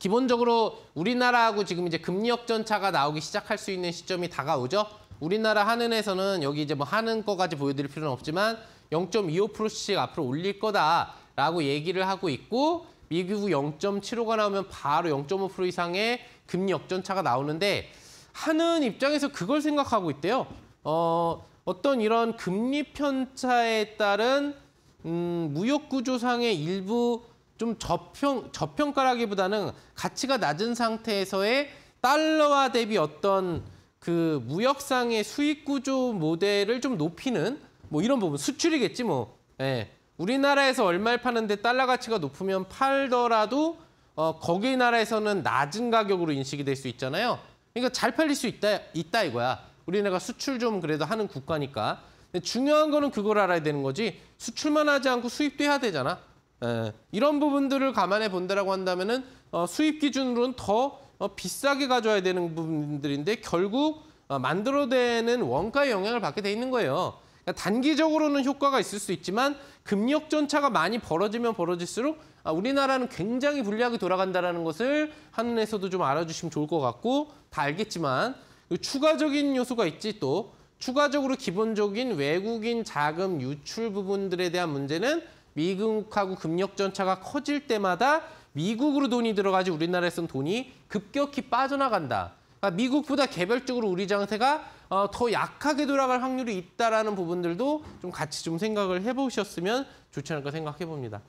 기본적으로 우리나라하고 지금 이제 금리 역전차가 나오기 시작할 수 있는 시점이 다가오죠. 우리나라 한은에서는 여기 이제 뭐 하는 거까지 보여드릴 필요는 없지만 0.25%씩 앞으로 올릴 거다라고 얘기를 하고 있고 미국 0.75가 나오면 바로 0.5% 이상의 금리 역전차가 나오는데 하는 입장에서 그걸 생각하고 있대요. 어, 어떤 이런 금리 편차에 따른 음, 무역 구조상의 일부 좀 저평 저평가라기보다는 가치가 낮은 상태에서의 달러화 대비 어떤 그 무역상의 수익 구조 모델을 좀 높이는 뭐 이런 부분 수출이겠지 뭐. 예. 우리나라에서 얼마를 파는데 달러 가치가 높으면 팔더라도 어 거기 나라에서는 낮은 가격으로 인식이 될 수 있잖아요. 그러니까 잘 팔릴 수 있다 있다 이거야. 우리나라가 수출 좀 그래도 하는 국가니까. 중요한 거는 그걸 알아야 되는 거지. 수출만 하지 않고 수입도 해야 되잖아. 예. 이런 부분들을 감안해 본다라고 한다면은 어 수입 기준으로는 더 어, 비싸게 가져야 되는 부분들인데 결국 어, 만들어되는 원가의 영향을 받게 돼 있는 거예요. 그러니까 단기적으로는 효과가 있을 수 있지만 금력전차가 많이 벌어지면 벌어질수록 아, 우리나라는 굉장히 불리하게 돌아간다는 것을 한은에서도 좀 알아주시면 좋을 것 같고 다 알겠지만 추가적인 요소가 있지 또 추가적으로 기본적인 외국인 자금 유출 부분들에 대한 문제는 미국하고 금력전차가 커질 때마다 미국으로 돈이 들어가지 우리나라에 쓴 돈이 급격히 빠져나간다. 그러니까 미국보다 개별적으로 우리 장세가 어, 더 약하게 돌아갈 확률이 있다라는 부분들도 좀 같이 좀 생각을 해보셨으면 좋지 않을까 생각해 봅니다.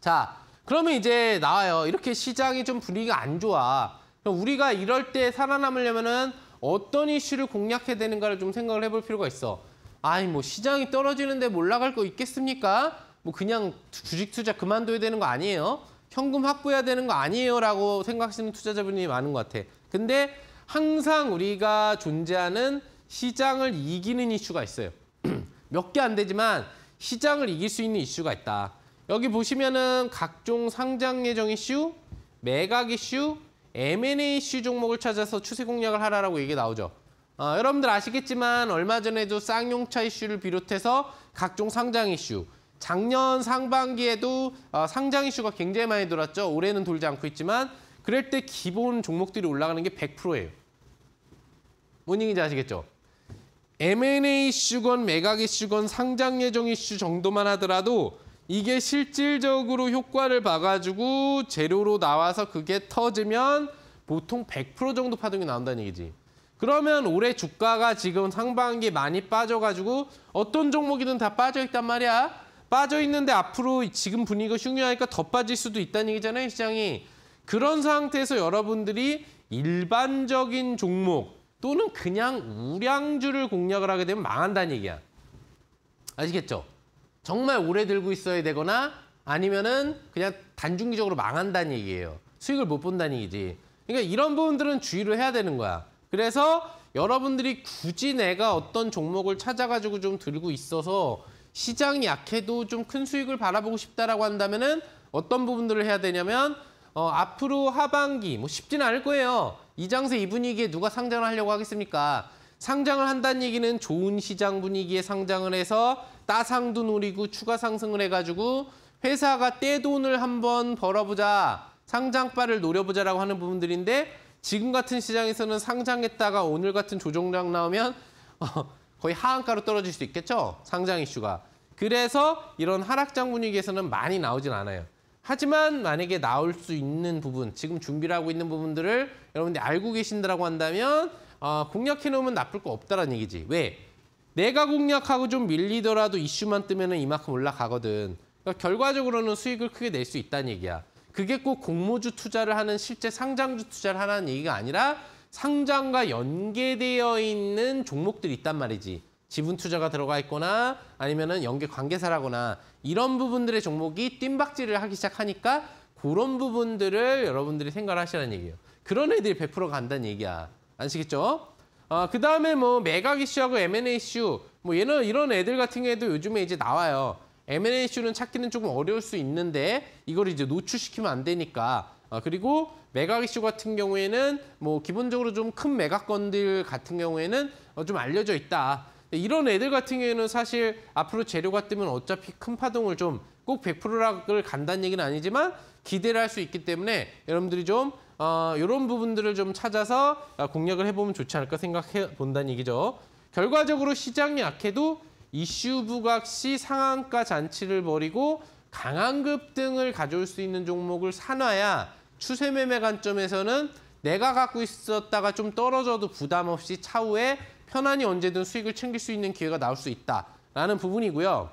자, 그러면 이제 나와요. 이렇게 시장이 좀 분위기가 안 좋아. 그럼 우리가 이럴 때 살아남으려면은 어떤 이슈를 공략해야 되는가를 좀 생각을 해볼 필요가 있어. 아니 뭐 시장이 떨어지는데 몰라갈 거 있겠습니까? 뭐 그냥 주식 투자 그만둬야 되는 거 아니에요. 현금 확보해야 되는 거 아니에요라고 생각하시는 투자자분이 많은 것 같아. 근데 항상 우리가 존재하는 시장을 이기는 이슈가 있어요. 몇 개 안 되지만 시장을 이길 수 있는 이슈가 있다. 여기 보시면은 각종 상장 예정 이슈, 매각 이슈, M&A 이슈 종목을 찾아서 추세 공략을 하라라고 얘기 나오죠. 어, 여러분들 아시겠지만 얼마 전에도 쌍용차 이슈를 비롯해서 각종 상장 이슈, 작년 상반기에도 어, 상장 이슈가 굉장히 많이 돌았죠. 올해는 돌지 않고 있지만 그럴 때 기본 종목들이 올라가는 게 100%예요. 뭔 얘기인지 아시겠죠? M&A 이슈건 매각 이슈건 상장 예정 이슈 정도만 하더라도 이게 실질적으로 효과를 봐가지고 재료로 나와서 그게 터지면 보통 100% 정도 파동이 나온다는 얘기지. 그러면 올해 주가가 지금 상반기 많이 빠져가지고 어떤 종목이든 다 빠져있단 말이야. 빠져 있는데 앞으로 지금 분위기가 흉흉하니까 더 빠질 수도 있다는 얘기잖아요, 시장이. 그런 상태에서 여러분들이 일반적인 종목 또는 그냥 우량주를 공략을 하게 되면 망한다는 얘기야. 아시겠죠? 정말 오래 들고 있어야 되거나 아니면은 그냥 단중기적으로 망한다는 얘기예요. 수익을 못 본다는 얘기지. 그러니까 이런 부분들은 주의를 해야 되는 거야. 그래서 여러분들이 굳이 내가 어떤 종목을 찾아가지고 좀 들고 있어서 시장이 약해도 좀 큰 수익을 바라보고 싶다라고 한다면은 어떤 부분들을 해야 되냐면 어, 앞으로 하반기 뭐 쉽지는 않을 거예요. 이 장세 이 분위기에 누가 상장을 하려고 하겠습니까? 상장을 한다는 얘기는 좋은 시장 분위기에 상장을 해서 따상도 노리고 추가 상승을 해가지고 회사가 떼돈을 한번 벌어보자, 상장바를 노려보자라고 하는 부분들인데 지금 같은 시장에서는 상장했다가 오늘 같은 조정장 나오면 어, 거의 하한가로 떨어질 수 있겠죠? 상장 이슈가. 그래서 이런 하락장 분위기에서는 많이 나오진 않아요. 하지만 만약에 나올 수 있는 부분, 지금 준비를 하고 있는 부분들을 여러분들이 알고 계신다고 한다면 어, 공략해놓으면 나쁠 거 없다라는 얘기지. 왜? 내가 공략하고 좀 밀리더라도 이슈만 뜨면 은 이만큼 올라가거든. 그러니까 결과적으로는 수익을 크게 낼 수 있다는 얘기야. 그게 꼭 공모주 투자를 하는 실제 상장주 투자를 하는 얘기가 아니라 상장과 연계되어 있는 종목들이 있단 말이지. 지분 투자가 들어가 있거나 아니면은 연계 관계사라거나 이런 부분들의 종목이 뜀박질을 하기 시작하니까 그런 부분들을 여러분들이 생각을 하시라는 얘기예요. 그런 애들이 100% 간다는 얘기야. 아시겠죠? 어, 그 다음에 뭐 매각 이슈하고 M&A 이슈 뭐 얘는 이런 애들 같은 경우에도 요즘에 이제 나와요. M&A 이슈는 찾기는 조금 어려울 수 있는데 이걸 이제 노출시키면 안 되니까 아, 그리고 매각 이슈 같은 경우에는 뭐 기본적으로 좀큰 매각건들 같은 경우에는 어, 좀 알려져 있다. 이런 애들 같은 경우에는 사실 앞으로 재료가 뜨면 어차피 큰 파동을 좀 꼭 100%락을 간다는 얘기는 아니지만 기대를 할 수 있기 때문에 여러분들이 좀 어, 이런 부분들을 좀 찾아서 아, 공략을 해보면 좋지 않을까 생각해 본다는 얘기죠. 결과적으로 시장이 약해도 이슈 부각 시 상한가 잔치를 벌이고 강한 급등을 가져올 수 있는 종목을 사놔야 추세 매매 관점에서는 내가 갖고 있었다가 좀 떨어져도 부담 없이 차후에 편안히 언제든 수익을 챙길 수 있는 기회가 나올 수 있다라는 부분이고요.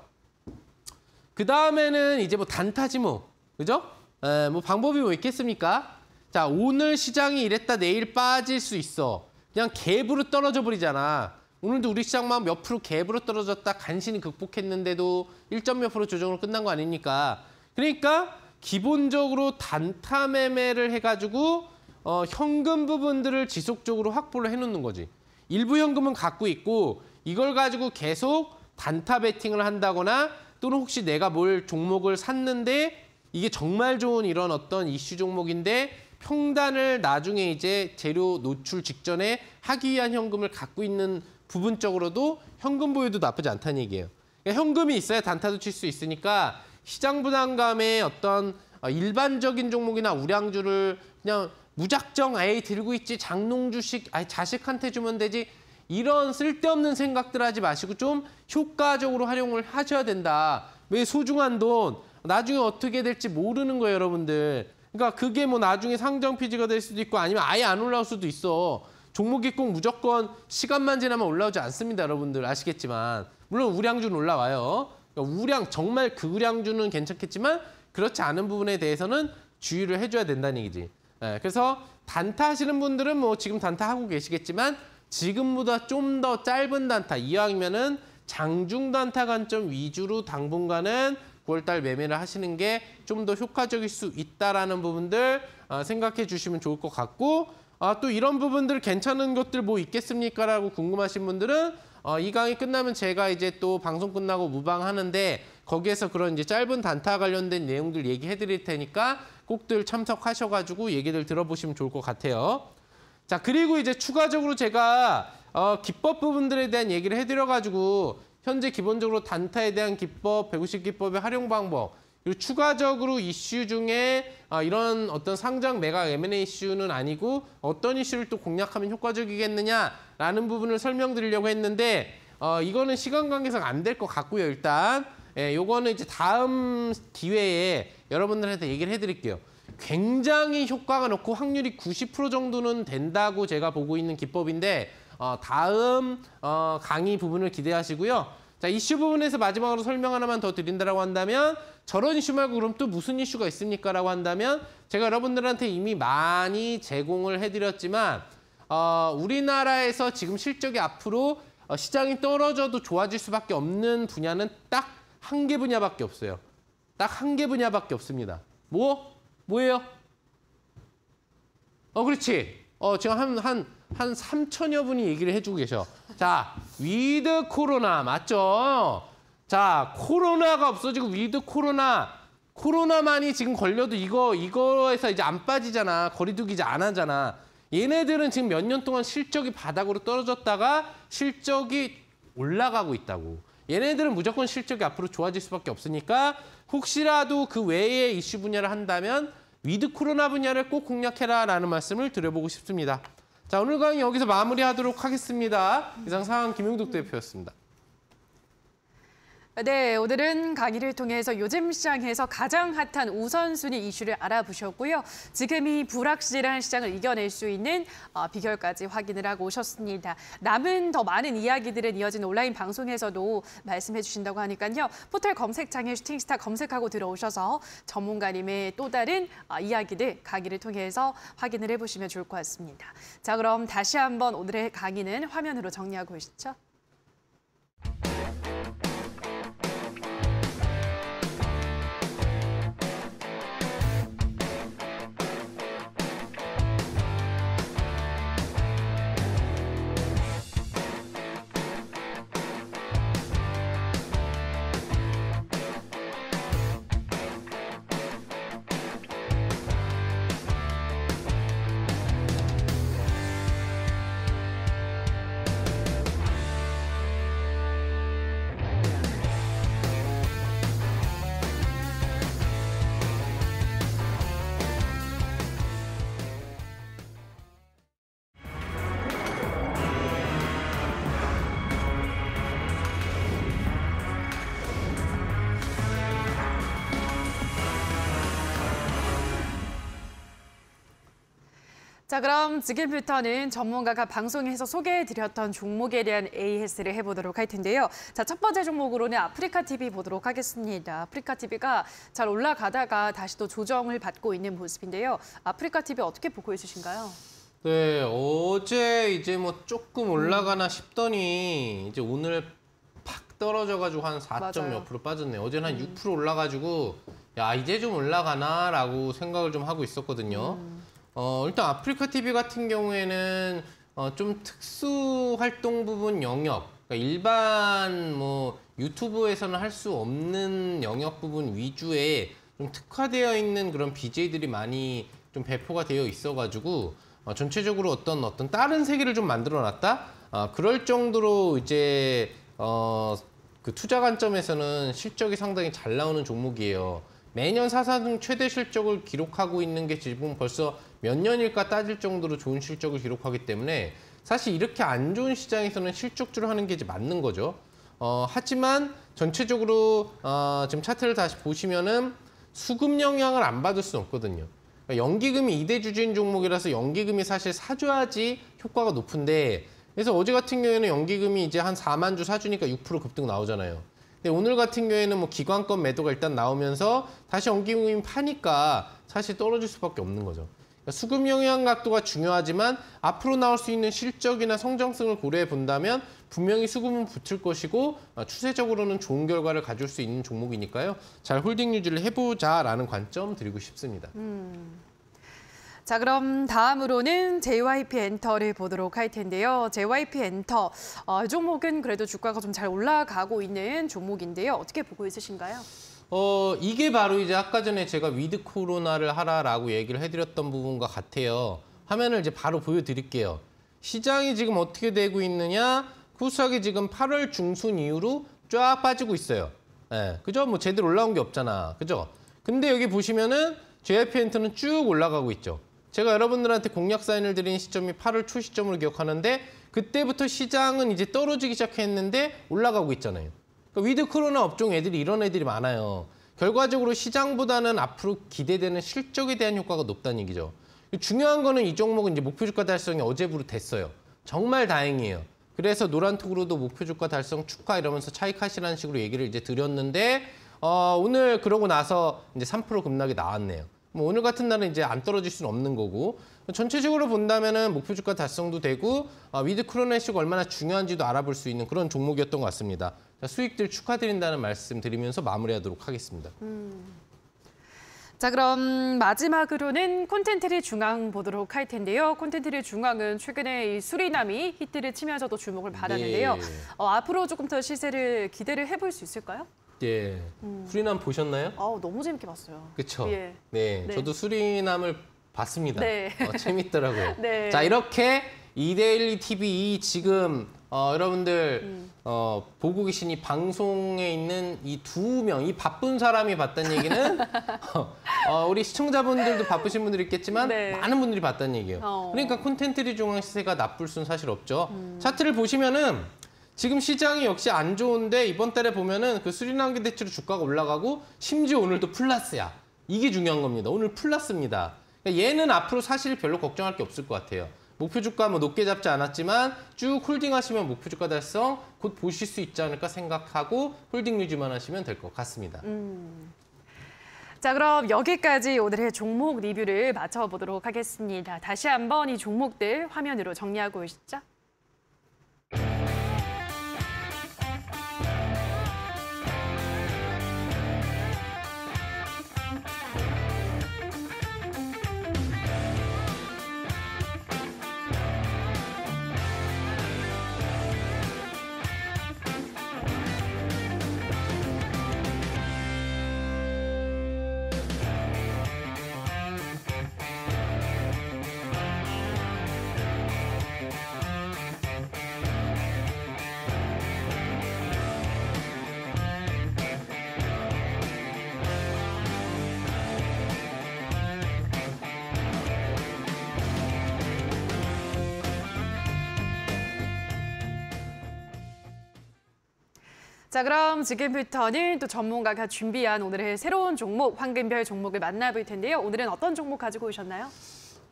그 다음에는 이제 뭐 단타지 뭐, 그죠? 에, 뭐 방법이 뭐 있겠습니까? 자, 오늘 시장이 이랬다 내일 빠질 수 있어. 그냥 갭으로 떨어져 버리잖아. 오늘도 우리 시장만 몇 프로 갭으로 떨어졌다 간신히 극복했는데도 1.몇 프로 조정으로 끝난 거 아닙니까? 그러니까 기본적으로 단타 매매를 해가지고 어, 현금 부분들을 지속적으로 확보를 해놓는 거지. 일부 현금은 갖고 있고 이걸 가지고 계속 단타 베팅을 한다거나 또는 혹시 내가 뭘 종목을 샀는데 이게 정말 좋은 이런 어떤 이슈 종목인데 평단을 나중에 이제 재료 노출 직전에 하기 위한 현금을 갖고 있는 부분적으로도 현금 보유도 나쁘지 않다는 얘기예요. 그러니까 현금이 있어야 단타도 칠 수 있으니까 시장 부담감에 어떤 어, 일반적인 종목이나 우량주를 그냥 무작정 아예 들고 있지 장농주식 아예 자식한테 주면 되지 이런 쓸데없는 생각들 하지 마시고 좀 효과적으로 활용을 하셔야 된다. 왜 소중한 돈 나중에 어떻게 될지 모르는 거예요 여러분들. 그러니까 그게 뭐 나중에 상정 폐지가 될 수도 있고 아니면 아예 안 올라올 수도 있어. 종목이 꼭 무조건 시간만 지나면 올라오지 않습니다. 여러분들 아시겠지만 물론 우량주는 올라와요. 그러니까 우량 정말 그 우량주는 괜찮겠지만 그렇지 않은 부분에 대해서는 주의를 해줘야 된다는 얘기지. 네, 그래서 단타 하시는 분들은 뭐 지금 단타 하고 계시겠지만 지금보다 좀 더 짧은 단타 이왕이면은 장중 단타 관점 위주로 당분간은 9월달 매매를 하시는 게 좀 더 효과적일 수 있다라는 부분들 어, 생각해 주시면 좋을 것 같고 아, 또 이런 부분들 괜찮은 것들 뭐 있겠습니까라고 궁금하신 분들은 어, 이 강의 끝나면 제가 이제 또 방송 끝나고 무방하는데 거기에서 그런 이제 짧은 단타 관련된 내용들 얘기해 드릴 테니까 꼭들 참석하셔가지고 얘기들 들어보시면 좋을 것 같아요. 자, 그리고 이제 추가적으로 제가 어, 기법 부분들에 대한 얘기를 해드려가지고 현재 기본적으로 단타에 대한 기법, 배구식 기법의 활용 방법 그리고 추가적으로 이슈 중에 아, 이런 어떤 상장 매각 M&A 이슈는 아니고 어떤 이슈를 또 공략하면 효과적이겠느냐라는 부분을 설명드리려고 했는데 어, 이거는 시간 관계상 안 될 것 같고요. 일단 예, 요거는 이제 다음 기회에 여러분들한테 얘기를 해드릴게요. 굉장히 효과가 높고 확률이 90% 정도는 된다고 제가 보고 있는 기법인데 어, 다음 어, 강의 부분을 기대하시고요. 자, 이슈 부분에서 마지막으로 설명 하나만 더 드린다라고 한다면 저런 이슈 말고 그럼 또 무슨 이슈가 있습니까라고 한다면 제가 여러분들한테 이미 많이 제공을 해드렸지만 어, 우리나라에서 지금 실적이 앞으로 어, 시장이 떨어져도 좋아질 수밖에 없는 분야는 딱 한 개 분야밖에 없어요. 딱 한 개 분야밖에 없습니다. 뭐? 뭐예요? 어, 그렇지. 어, 지금 한, 한, 한 3천여 분이 얘기를 해주고 계셔. 자, 위드 코로나 맞죠? 자, 코로나가 없어지고 위드 코로나. 코로나만이 지금 걸려도 이거, 이거에서 이제 안 빠지잖아. 거리두기 이제 안 하잖아. 얘네들은 지금 몇 년 동안 실적이 바닥으로 떨어졌다가 실적이 올라가고 있다고. 얘네들은 무조건 실적이 앞으로 좋아질 수밖에 없으니까 혹시라도 그 외에 이슈 분야를 한다면 위드 코로나 분야를 꼭 공략해라라는 말씀을 드려보고 싶습니다. 자, 오늘 강의 여기서 마무리하도록 하겠습니다. 이상 상황 김용덕 대표였습니다. 네, 오늘은 강의를 통해서 요즘 시장에서 가장 핫한 우선순위 이슈를 알아보셨고요. 지금 이 불확실한 시장을 이겨낼 수 있는 어, 비결까지 확인을 하고 오셨습니다. 남은 더 많은 이야기들은 이어진 온라인 방송에서도 말씀해 주신다고 하니까요. 포털 검색창에 슈팅스타 검색하고 들어오셔서 전문가님의 또 다른 어, 이야기들 강의를 통해서 확인을 해보시면 좋을 것 같습니다. 자, 그럼 다시 한번 오늘의 강의는 화면으로 정리하고 오시죠. 자, 그럼 지금부터는 전문가가 방송에서 소개해드렸던 종목에 대한 AS를 해보도록 할 텐데요. 자, 첫 번째 종목으로는 아프리카 TV 보도록 하겠습니다. 아프리카 TV가 잘 올라가다가 다시 또 조정을 받고 있는 모습인데요. 아프리카 TV 어떻게 보고 있으신가요? 네, 어제 이제 뭐 조금 올라가나 싶더니 이제 오늘 팍 떨어져가지고 한 4점 몇 프로 빠졌네요. 어제는 한6% 음. 올라가지고 야, 이제 좀 올라가나라고 생각을 좀 하고 있었거든요. 음. 어, 일단 아프리카 TV 같은 경우에는 어, 좀 특수 활동 부분 영역, 그러니까 일반 뭐 유튜브에서는 할 수 없는 영역 부분 위주에좀 특화되어 있는 그런 BJ들이 많이 좀 배포가 되어 있어가지고 어, 전체적으로 어떤 어떤 다른 세계를 좀 만들어놨다. 아, 그럴 정도로 이제 어, 그 투자 관점에서는 실적이 상당히 잘 나오는 종목이에요. 매년 사상 최대 실적을 기록하고 있는 게 지금 벌써 몇 년일까 따질 정도로 좋은 실적을 기록하기 때문에 사실 이렇게 안 좋은 시장에서는 실적주를 하는 게 이제 맞는 거죠. 어, 하지만 전체적으로 어, 지금 차트를 다시 보시면은 수급 영향을 안 받을 수는 없거든요. 그러니까 연기금이 이대 주주인 종목이라서 연기금이 사실 사줘야지 효과가 높은데 그래서 어제 같은 경우에는 연기금이 이제 한 4만 주 사주니까 6% 급등 나오잖아요. 근데 오늘 같은 경우에는 뭐 기관권 매도가 일단 나오면서 다시 연기금이 파니까 사실 떨어질 수밖에 없는 거죠. 그러니까 수급 영향각도가 중요하지만 앞으로 나올 수 있는 실적이나 성장성을 고려해 본다면 분명히 수급은 붙을 것이고 어, 추세적으로는 좋은 결과를 가질 수 있는 종목이니까요. 잘 홀딩 유지를 해보자라는 관점 드리고 싶습니다. 음. 자, 그럼 다음으로는 JYP 엔터를 보도록 할 텐데요. JYP 엔터, 어, 종목은 그래도 주가가 좀 잘 올라가고 있는 종목인데요. 어떻게 보고 있으신가요? 어, 이게 바로 이제 아까 전에 제가 위드 코로나를 하라라고 얘기를 해드렸던 부분과 같아요. 화면을 이제 바로 보여드릴게요. 시장이 지금 어떻게 되고 있느냐? 구석이 지금 8월 중순 이후로 쫙 빠지고 있어요. 예, 그죠? 뭐 제대로 올라온 게 없잖아. 그죠? 근데 여기 보시면은 JIP엔트는 쭉 올라가고 있죠. 제가 여러분들한테 공략 사인을 드린 시점이 8월 초 시점으로 기억하는데 그때부터 시장은 이제 떨어지기 시작했는데 올라가고 있잖아요. 그러니까 위드 코로나 업종 애들이 이런 애들이 많아요. 결과적으로 시장보다는 앞으로 기대되는 실적에 대한 효과가 높다는 얘기죠. 중요한 거는 이 종목은 이제 목표 주가 달성이 어제부로 됐어요. 정말 다행이에요. 그래서 노란톡으로도 목표 주가 달성 축하 이러면서 차익 하시라는 식으로 얘기를 이제 드렸는데 어, 오늘 그러고 나서 이제 3% 급락이 나왔네요. 뭐 오늘 같은 날은 이제 안 떨어질 수는 없는 거고 전체적으로 본다면은 목표 주가 달성도 되고 아, 위드 크로네식 얼마나 중요한지도 알아볼 수 있는 그런 종목이었던 것 같습니다. 그러니까 수익들 축하드린다는 말씀 드리면서 마무리하도록 하겠습니다. 음. 자 그럼 마지막으로는 콘텐트리 중앙 보도록 할 텐데요. 콘텐트리 중앙은 최근에 이 수리남이 히트를 치면서도 주목을 네. 받았는데요. 네. 어, 앞으로 조금 더 시세를 기대를 해볼 수 있을까요? 예. 음. 수리남 보셨나요? 아 너무 재밌게 봤어요. 그렇죠. 예. 네, 네, 저도 수리남을 봤습니다. 네. 어, 재밌더라고요. 네. 자 이렇게 이데일리 TV 지금 어, 여러분들 음. 어, 보고 계신 이 방송에 있는 이 두 명, 이 바쁜 사람이 봤다는 얘기는 어, 어, 우리 시청자분들도 바쁘신 분들이 있겠지만 네. 많은 분들이 봤다는 얘기예요. 어. 그러니까 콘텐츠리 중앙 시세가 나쁠 수는 사실 없죠. 음. 차트를 보시면은 지금 시장이 역시 안 좋은데 이번 달에 보면은 그 수리남기 대출로 주가가 올라가고 심지어 오늘도 플러스야. 이게 중요한 겁니다. 오늘 플러스입니다. 그러니까 얘는 앞으로 사실 별로 걱정할 게 없을 것 같아요. 목표 주가 뭐 높게 잡지 않았지만 쭉 홀딩하시면 목표 주가 달성 곧 보실 수 있지 않을까 생각하고 홀딩 유지만 하시면 될 것 같습니다. 음. 자, 그럼 여기까지 오늘의 종목 리뷰를 마쳐보도록 하겠습니다. 다시 한번 이 종목들 화면으로 정리하고 오시죠. 자, 그럼 지금부터는 또 전문가가 준비한 오늘의 새로운 종목, 황금별 종목을 만나볼 텐데요. 오늘은 어떤 종목 가지고 오셨나요?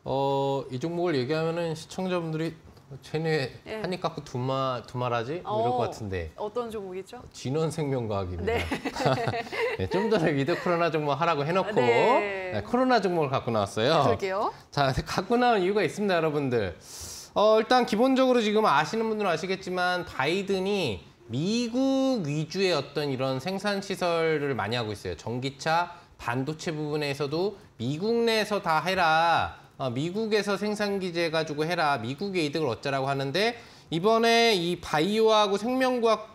어, 이 종목을 얘기하면은 시청자분들이 쟤네 예. 한입 갖고 두말 두말하지 뭐 이럴 것 어, 같은데 어떤 종목이죠? 진원생명과학입니다. 네. 네, 좀 전에 위드 코로나 종목 하라고 해놓고 네. 네 코로나 종목을 갖고 나왔어요. 그럴게요. 자 갖고 나온 이유가 있습니다, 여러분들. 어, 일단 기본적으로 지금 아시는 분들은 아시겠지만 바이든이 미국 위주의 어떤 이런 생산 시설을 많이 하고 있어요. 전기차, 반도체 부분에서도 미국 내에서 다 해라. 어, 미국에서 생산 기재 가지고 해라. 미국의 이득을 얻자라고 하는데 이번에 이 바이오하고 생명과학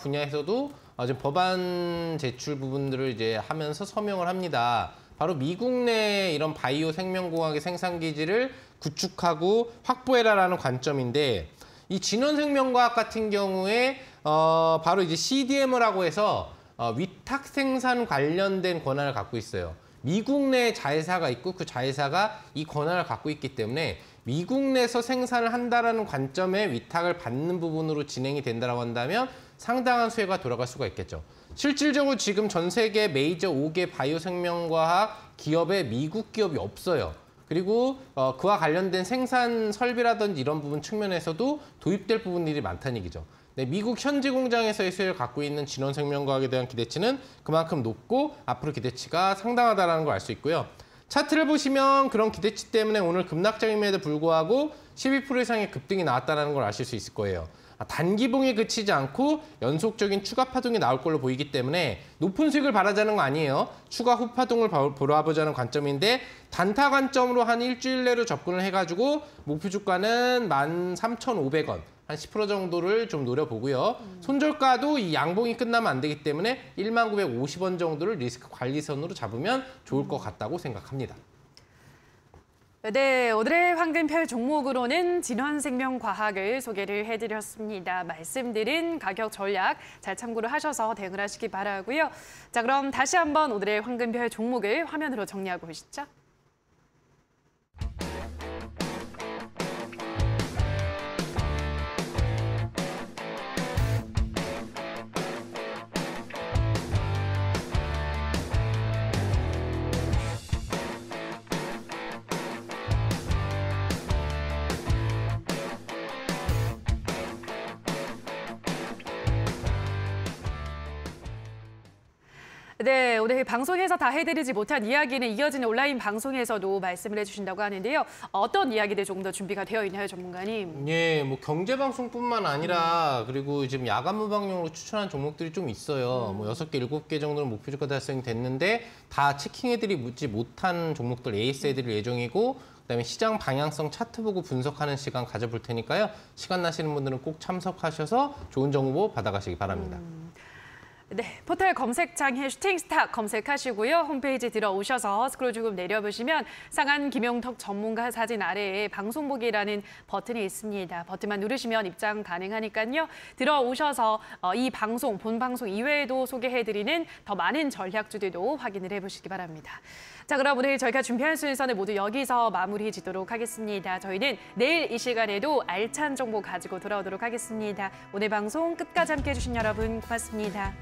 분야에서도 지금 법안 제출 부분들을 이제 하면서 서명을 합니다. 바로 미국 내 이런 바이오 생명공학의 생산 기지를 구축하고 확보해라라는 관점인데 이 진원생명과학 같은 경우에 어, 바로 이제 c d m 이라고 해서 어, 위탁 생산 관련된 권한을 갖고 있어요. 미국 내 자회사가 있고 그 자회사가 이 권한을 갖고 있기 때문에 미국 내에서 생산을 한다라는 관점에 위탁을 받는 부분으로 진행이 된다고 한다면 상당한 수혜가 돌아갈 수가 있겠죠. 실질적으로 지금 전 세계 메이저 5개 바이오 생명과학 기업에 미국 기업이 없어요. 그리고 어, 그와 관련된 생산 설비라든지 이런 부분 측면에서도 도입될 부분들이 많다는 얘기죠. 네, 미국 현지 공장에서의 수혜를 갖고 있는 진원생명과학에 대한 기대치는 그만큼 높고 앞으로 기대치가 상당하다는 걸 알 수 있고요. 차트를 보시면 그런 기대치 때문에 오늘 급락장임에도 불구하고 12% 이상의 급등이 나왔다는 걸 아실 수 있을 거예요. 아, 단기봉이 그치지 않고 연속적인 추가 파동이 나올 걸로 보이기 때문에 높은 수익을 바라자는 거 아니에요. 추가 후파동을 보러와보자는 관점인데 단타 관점으로 한 일주일 내로 접근을 해가지고 목표 주가는 13,500원, 한10% 정도를 좀 노려보고요. 음. 손절가도 이 양봉이 끝나면 안 되기 때문에 1만 950원 정도를 리스크 관리선으로 잡으면 좋을 것 같다고 생각합니다. 네, 오늘의 황금별 종목으로는 진원생명과학을 소개를 해드렸습니다. 말씀드린 가격 전략 잘 참고를 하셔서 대응을 하시기 바라고요. 자, 그럼 다시 한번 오늘의 황금별 종목을 화면으로 정리하고 오시죠. 방송에서 다 해드리지 못한 이야기는 이어지는 온라인 방송에서도 말씀을 해주신다고 하는데요. 어떤 이야기들 조금 더 준비가 되어 있나요, 전문가님? 예, 뭐 경제 방송뿐만 아니라 그리고 지금 야간 무방용으로 추천한 종목들이 좀 있어요. 뭐 음. 뭐 여섯 개, 일곱 개 정도는 목표주가 달성이 됐는데 다 체킹해드리지 못한 종목들 에이스 해드릴 음. 예정이고 그다음에 시장 방향성 차트 보고 분석하는 시간 가져볼 테니까요. 시간 나시는 분들은 꼭 참석하셔서 좋은 정보 받아가시기 바랍니다. 음. 네, 포털 검색창에 슈팅스타 검색하시고요. 홈페이지 들어오셔서 스크롤 조금 내려보시면 상한 김용덕 전문가 사진 아래에 방송보기라는 버튼이 있습니다. 버튼만 누르시면 입장 가능하니까요. 들어오셔서 어, 이 방송, 본 방송 이외에도 소개해드리는 더 많은 전략주들도 확인을 해보시기 바랍니다. 자, 그럼 오늘 저희가 준비한 순서는 모두 여기서 마무리 지도록 하겠습니다. 저희는 내일 이 시간에도 알찬 정보 가지고 돌아오도록 하겠습니다. 오늘 방송 끝까지 함께해 주신 여러분 고맙습니다.